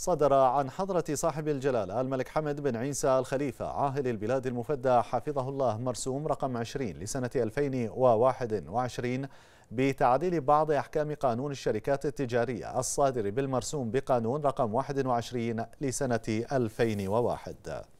صدر عن حضرة صاحب الجلالة الملك حمد بن عيسى الخليفة عاهل البلاد المفدى حفظه الله مرسوم رقم 20 لسنة 2021 بتعديل بعض أحكام قانون الشركات التجارية الصادر بالمرسوم بقانون رقم 21 لسنة 2001